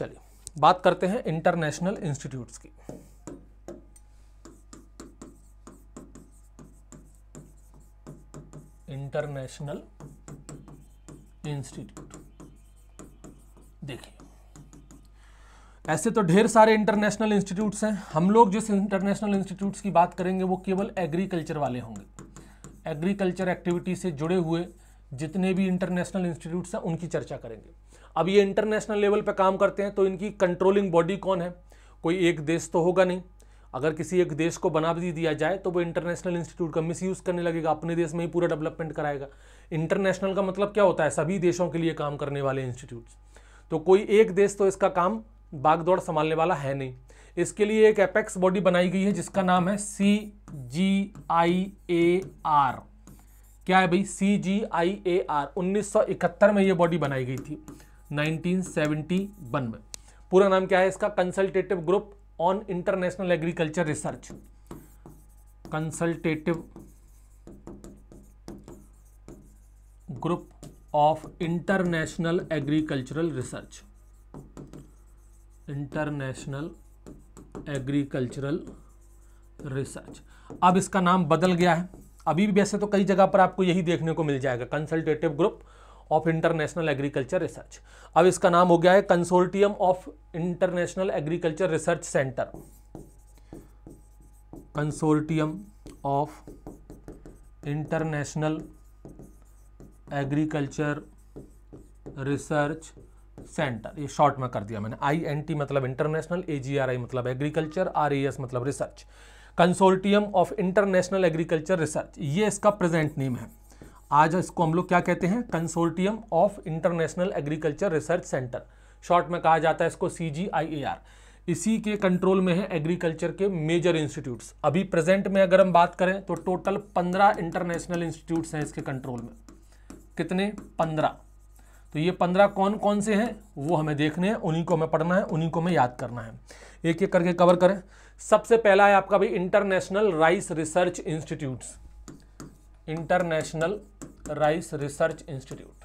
चलिए बात करते हैं इंटरनेशनल इंस्टीट्यूट्स की इंटरनेशनल इंस्टीट्यूट देखिए ऐसे तो ढेर सारे इंटरनेशनल इंस्टीट्यूट्स हैं हम लोग जिस इंटरनेशनल इंस्टीट्यूट्स की बात करेंगे वो केवल एग्रीकल्चर वाले होंगे एग्रीकल्चर एक्टिविटी से जुड़े हुए जितने भी इंटरनेशनल इंस्टीट्यूट्स हैं उनकी चर्चा करेंगे अब ये इंटरनेशनल लेवल पर काम करते हैं तो इनकी कंट्रोलिंग बॉडी कौन है कोई एक देश तो होगा नहीं अगर किसी एक देश को बना भी दिया जाए तो वो इंटरनेशनल इंस्टीट्यूट का मिसयूज़ करने लगेगा अपने देश में ही पूरा डेवलपमेंट कराएगा इंटरनेशनल का मतलब क्या होता है सभी देशों के लिए काम करने वाले इंस्टीट्यूट्स तो कोई एक देश तो इसका काम बागदौड़ संभालने वाला है नहीं इसके लिए एक एपेक्स बॉडी बनाई गई है जिसका नाम है सी जी आई ए आर क्या है भाई सी जी आई ए आर उन्नीस में ये बॉडी बनाई गई थी 1971 में पूरा नाम क्या है इसका consultative group on international agriculture research consultative group of international agricultural research international agricultural research अब इसका नाम बदल गया है अभी भी वैसे तो कई जगह पर आपको यही देखने को मिल जाएगा consultative group of international agriculture research अब इसका नाम हो गया है consortium of international agriculture research centre consortium of international agriculture research centre ये शॉर्ट में कर दिया मैंने आई एन टी मतलब international A G R I मतलब एग्रीकल्चर आर ई एस मतलब research consortium of international agriculture research ये इसका प्रेजेंट नेम है आज इसको हम लोग क्या कहते हैं consortium of international agriculture research centre short में कहा जाता है इसको सी जी आई ए आर इसी के कंट्रोल में है एग्रीकल्चर के मेजर इंस्टीट्यूट्स अभी प्रेजेंट में अगर हम बात करें तो टोटल पंद्रह इंटरनेशनल इंस्टीट्यूट्स हैं इसके कंट्रोल में कितने पंद्रह तो ये पंद्रह कौन कौन से हैं वो हमें देखने हैं उन्हीं को हमें पढ़ना है उन्हीं को हमें याद करना है एक एक करके कवर करें सबसे पहला है आपका भाई international rice research institutes international rice research institute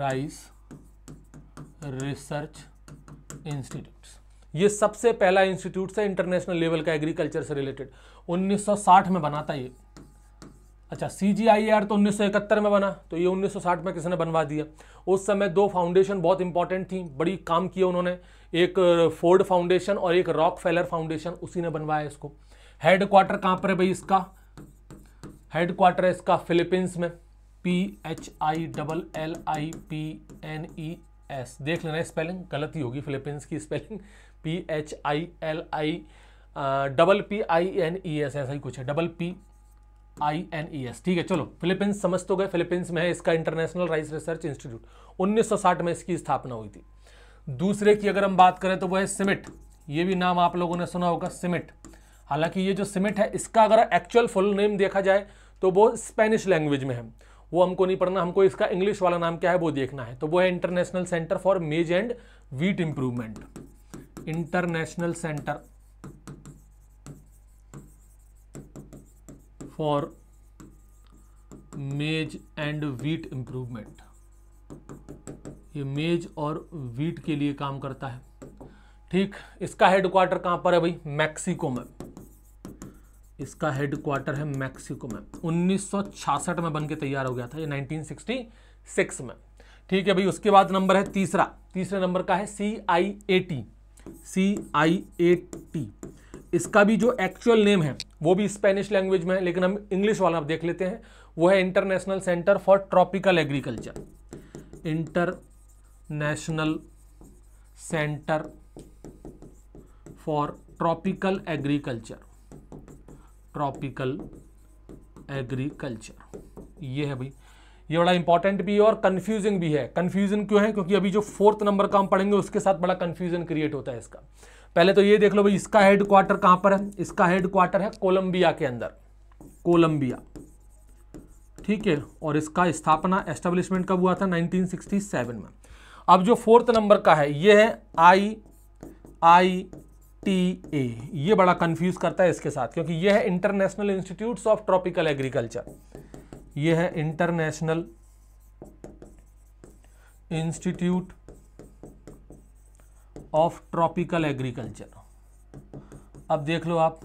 rice research institute ये सबसे पहला इंस्टीट्यूट है इंटरनेशनल लेवल का एग्रीकल्चर से रिलेटेड 1960 में बना था ये अच्छा सी जी आई आर तो 1971 में बना तो ये 1960 में किसने बनवा दिया उस समय दो फाउंडेशन बहुत इंपॉर्टेंट थी बड़ी काम किया उन्होंने एक फोर्ड फाउंडेशन और एक रॉक फेलर फाउंडेशन उसी ने बनवाया इसको हेड क्वार्टर कहाँ पर है भाई इसका हेड क्वार्टर है इसका फिलीपींस में P H I double L I P N E S देख लेना स्पेलिंग गलत ही होगी फिलीपींस की spelling P H I L I double P I N E S ऐसा ही कुछ है double P I N E S ठीक है चलो फिलीपींस समझ तो गए फिलीपींस में है इसका इंटरनेशनल राइस रिसर्च इंस्टीट्यूट 1960 में इसकी स्थापना हुई थी दूसरे की अगर हम बात करें तो वह है सिमिट ये भी नाम आप लोगों ने सुना होगा सिमिट हालांकि ये जो सिमिट है इसका अगर एक्चुअल फुल नेम देखा जाए तो वो स्पेनिश लैंग्वेज में है वो हमको नहीं पढ़ना हमको इसका इंग्लिश वाला नाम क्या है वो देखना है तो वो है international centre for maize and wheat improvement international centre for maize and wheat improvement ये मेज और वीट के लिए काम करता है ठीक इसका हेडक्वार्टर कहां पर है भाई मैक्सिको में इसका हेड क्वार्टर है मैक्सिको में 1966 में बन के तैयार हो गया था ये 1966 में ठीक है भाई उसके बाद नंबर है तीसरा तीसरे नंबर का है सी आई A T C I A T इसका भी जो एक्चुअल नेम है वो भी स्पेनिश लैंग्वेज में है लेकिन हम इंग्लिश वाला देख लेते हैं वो है international centre for tropical agriculture international centre for tropical agriculture tropical agriculture ये है भाई ये बड़ा इंपॉर्टेंट भी है और कंफ्यूजिंग भी है कंफ्यूजन क्यों है क्योंकि अभी जो फोर्थ नंबर का हम पढ़ेंगे उसके साथ बड़ा कंफ्यूजन क्रिएट होता है इसका पहले तो ये देख लो भाई इसका हेडक्वार्टर कहां पर है इसका हेडक्वार्टर है कोलंबिया के अंदर कोलंबिया ठीक है और इसका स्थापना एस्टेब्लिशमेंट कब हुआ था 1967 में अब जो फोर्थ नंबर का है ये है आई आई टी ए ये बड़ा कंफ्यूज करता है इसके साथ क्योंकि ये है international institutes of tropical agriculture ये है international institute of tropical agriculture अब देख लो आप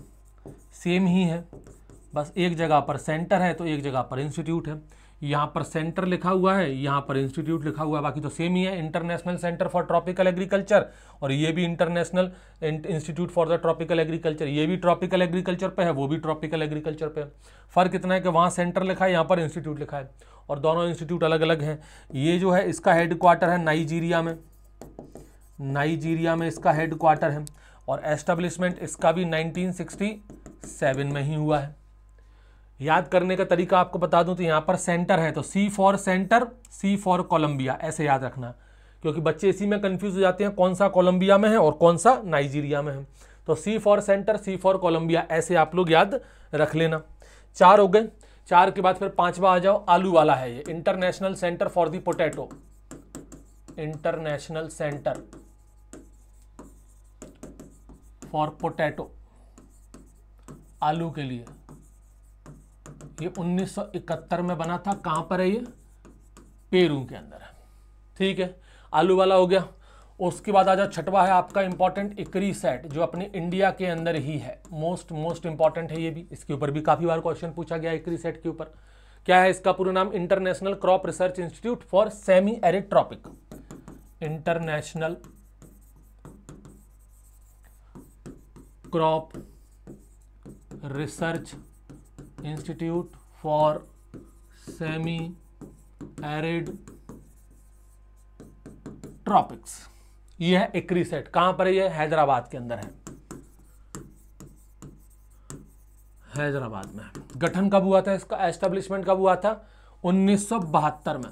सेम ही है बस एक जगह पर सेंटर है तो एक जगह पर इंस्टीट्यूट है यहाँ पर सेंटर लिखा हुआ है यहाँ पर इंस्टीट्यूट लिखा हुआ है बाकी तो सेम ही है international centre for tropical agriculture और ये भी international institute for the tropical agriculture ये भी ट्रॉपिकल एग्रीकल्चर पे है वो भी ट्रॉपिकल एग्रीकल्चर पे है फ़र्क इतना है कि वहाँ सेंटर लिखा है यहाँ पर इंस्टीट्यूट लिखा है और दोनों इंस्टीट्यूट अलग अलग हैं ये जो है इसका हेड क्वार्टर है नाइजीरिया में नाइजीरिया में इसका हेड क्वार्टर है और एस्टेब्लिशमेंट इसका भी नाइनटीन में ही हुआ है याद करने का तरीका आपको बता दूं तो यहाँ पर सेंटर है तो C for centre C for Colombia ऐसे याद रखना क्योंकि बच्चे इसी में कंफ्यूज हो जाते हैं कौन सा कोलंबिया में है और कौन सा नाइजीरिया में है तो C for centre C for Colombia ऐसे आप लोग याद रख लेना चार हो गए चार के बाद फिर पांचवा आ जाओ आलू वाला है ये international centre for the potato international centre for potato आलू के लिए ये 1971 में बना था कहां पर है ये पेरू के अंदर है ठीक है आलू वाला हो गया उसके बाद आ जाओ छठवा है आपका इंपॉर्टेंट इकरी सेट जो अपने इंडिया के अंदर ही है मोस्ट मोस्ट इंपॉर्टेंट है ये भी इसके ऊपर भी काफ़ी बार क्वेश्चन पूछा गया इकरी सेट के ऊपर क्या है इसका पूरा नाम international crop research institute for semi arid tropic international crop research institute for semi arid tropics यह है इक्री सेट कहां पर है यह हैदराबाद के अंदर है हैदराबाद में गठन कब हुआ था इसका एस्टेब्लिशमेंट कब हुआ था 1972 में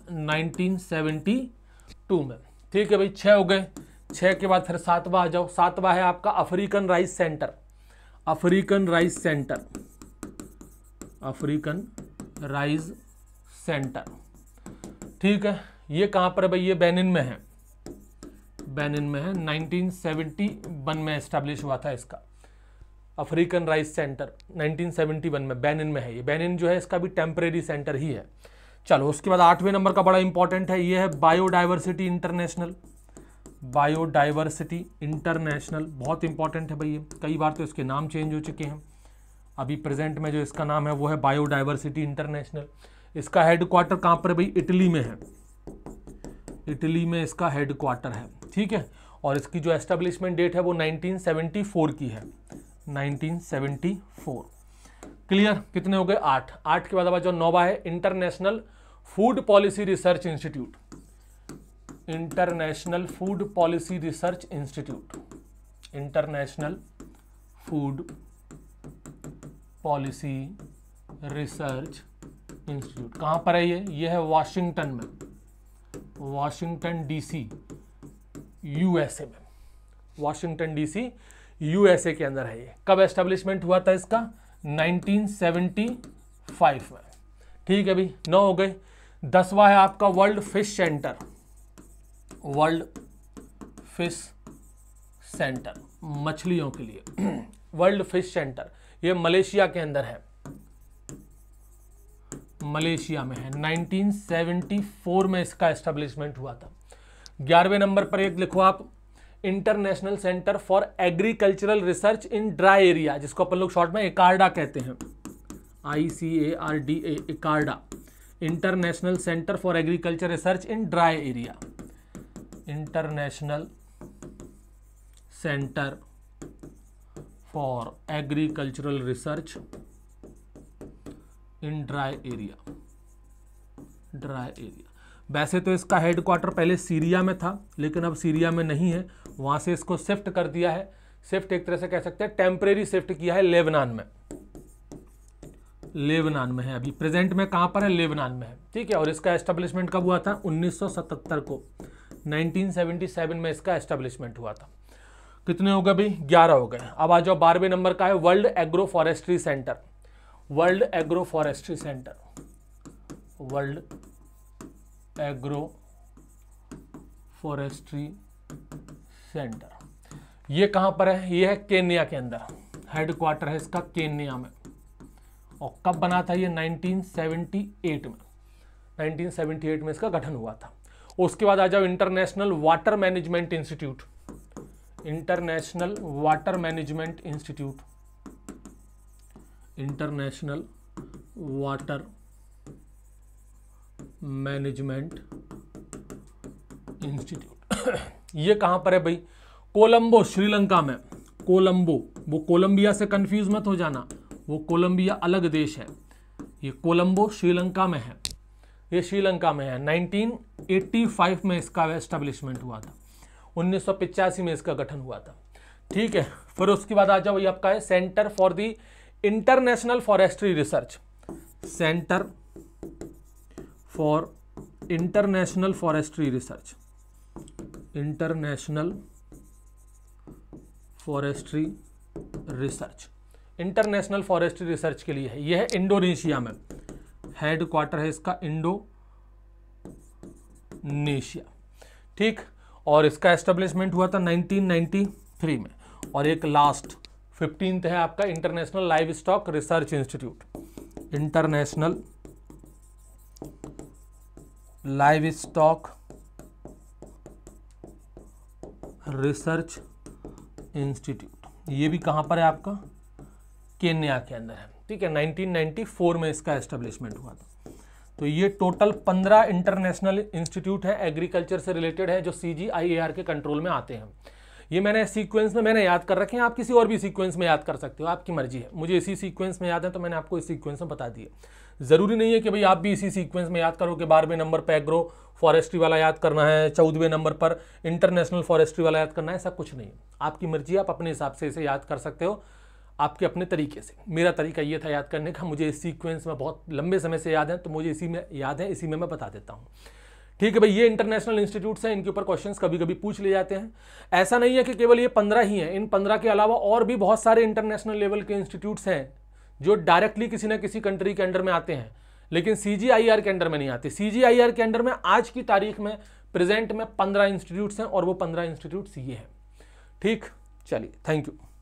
1972 में ठीक है भाई छह हो गए छह के बाद फिर सातवा आ जाओ सातवा है आपका African rice centre African rice centre African rice centre ठीक है ये कहाँ पर है भाई ये बेनिन में है बेनिन में है 1971 में इस्टेब्लिश हुआ था इसका अफ्रीकन राइस सेंटर 1971 में बेनिन में है ये बेनिन जो है इसका भी टेम्परेरी सेंटर ही है चलो उसके बाद आठवें नंबर का बड़ा इंपॉर्टेंट है ये है बायोडाइवर्सिटी इंटरनेशनल बायोडाइवर्सिटी इंटरनेशनल बहुत इंपॉर्टेंट है भाई ये कई बार तो इसके नाम चेंज हो चुके हैं अभी प्रेजेंट में जो इसका नाम है वो है बायोडाइवर्सिटी इंटरनेशनल इसका हेडक्वार्टर कहाँ पर भाई इटली में है इटली में इसका हेडक्वार्टर है ठीक है और इसकी जो एस्टेब्लिशमेंट डेट है वो 1974 की है 1974 क्लियर कितने हो गए आठ आठ के बाद जो नोवा है international food policy research institute international food policy research institute international food policy research institute कहाँ पर है ये ये है वाशिंगटन में वाशिंगटन डीसी यूएसए में वाशिंगटन डीसी यूएसए के अंदर है ये कब एस्टेब्लिशमेंट हुआ था इसका 1975 में ठीक है भाई नौ हो गए दसवा है आपका world fish centre world fish centre मछलियों के लिए वर्ल्ड फिश सेंटर ये मलेशिया के अंदर है मलेशिया में है 1974 में इसका एस्टेब्लिशमेंट हुआ था ग्यारहवें नंबर पर एक लिखो आप international centre for agricultural research in dry area जिसको अपन लोग शॉर्ट में इकार्डा कहते हैं I C A R D A ICARDA international centre for agriculture research in dry area international centre for agricultural research in dry area dry area वैसे तो इसका headquarter पहले सीरिया में था लेकिन अब सीरिया में नहीं है वहां से इसको शिफ्ट कर दिया है शिफ्ट एक तरह से कह सकते हैं टेम्परेरी शिफ्ट किया है लेबनान में लेबनान में है अभी प्रेजेंट में कहां पर है लेबनान में है ठीक है और इसका एस्टेब्लिशमेंट कब हुआ था 1977 को 1977 में इसका एस्टेब्लिशमेंट हुआ था कितने हो गए भाई ग्यारह हो गए अब आ जाओ बारहवें नंबर का है world agro forestry centre world agro forestry centre world agro forestry centre ये कहाँ पर है ये है केन्या के अंदर हेडक्वार्टर है इसका केन्या में और कब बना था ये 1978 में 1978 में इसका गठन हुआ था उसके बाद आ जाओ international water management institute international water management institute international water management institute ये कहां पर है भाई कोलंबो श्रीलंका में कोलंबो वो कोलंबिया से कंफ्यूज मत हो जाना वो कोलंबिया अलग देश है ये कोलंबो श्रीलंका में है ये श्रीलंका में है 1985 में इसका एस्टेब्लिशमेंट हुआ था उन्नीस में इसका गठन हुआ था ठीक है फिर उसके बाद आ जाओ ये आपका है centre for the international forestry research centre for international forestry research international forestry research international forestry research के लिए है यह है इंडोनेशिया में हेडक्वार्टर है इसका इंडोनेशिया ठीक और इसका एस्टेब्लिशमेंट हुआ था 1993 में और एक लास्ट फिफ्टीन है आपका international livestock research institute international livestock research institute ये भी कहां पर है आपका केन्या के अंदर है ठीक है 1994 में इसका एस्टेब्लिशमेंट हुआ था तो ये टोटल पंद्रह इंटरनेशनल इंस्टीट्यूट हैं एग्रीकल्चर से रिलेटेड हैं जो सी जी आई ए आर के कंट्रोल में आते हैं ये मैंने सीक्वेंस में मैंने याद कर रखे हैं आप किसी और भी सीक्वेंस में याद कर सकते हो आपकी मर्जी है मुझे इसी सीक्वेंस में याद है तो मैंने आपको इस सीक्वेंस में बता दिया ज़रूरी नहीं है कि भाई आप भी इसी सीक्वेंस में याद करो कि बारहवें नंबर पर एग्रो फॉरेस्ट्री वाला याद करना है चौदहवें नंबर पर इंटरनेशनल फॉरेस्ट्री वाला याद करना है ऐसा कुछ नहीं आपकी मर्जी आप अपने हिसाब से इसे याद कर सकते हो आपके अपने तरीके से मेरा तरीका ये था याद करने का मुझे इस सीक्वेंस में बहुत लंबे समय से याद है तो मुझे इसी में याद है इसी में मैं बता देता हूँ ठीक है भाई ये इंटरनेशनल इंस्टीट्यूट्स हैं इनके ऊपर क्वेश्चंस कभी कभी पूछ ले जाते हैं ऐसा नहीं है कि केवल ये पंद्रह ही हैं इन पंद्रह के अलावा और भी बहुत सारे इंटरनेशनल लेवल के इंस्टीट्यूट्स हैं जो डायरेक्टली किसी न किसी कंट्री के अंडर में आते हैं लेकिन सी के अंडर में नहीं आते सी के अंडर में आज की तारीख में प्रेजेंट में पंद्रह इंस्टीट्यूट्स हैं और वो पंद्रह इंस्टीट्यूट्स ये हैं ठीक चलिए थैंक यू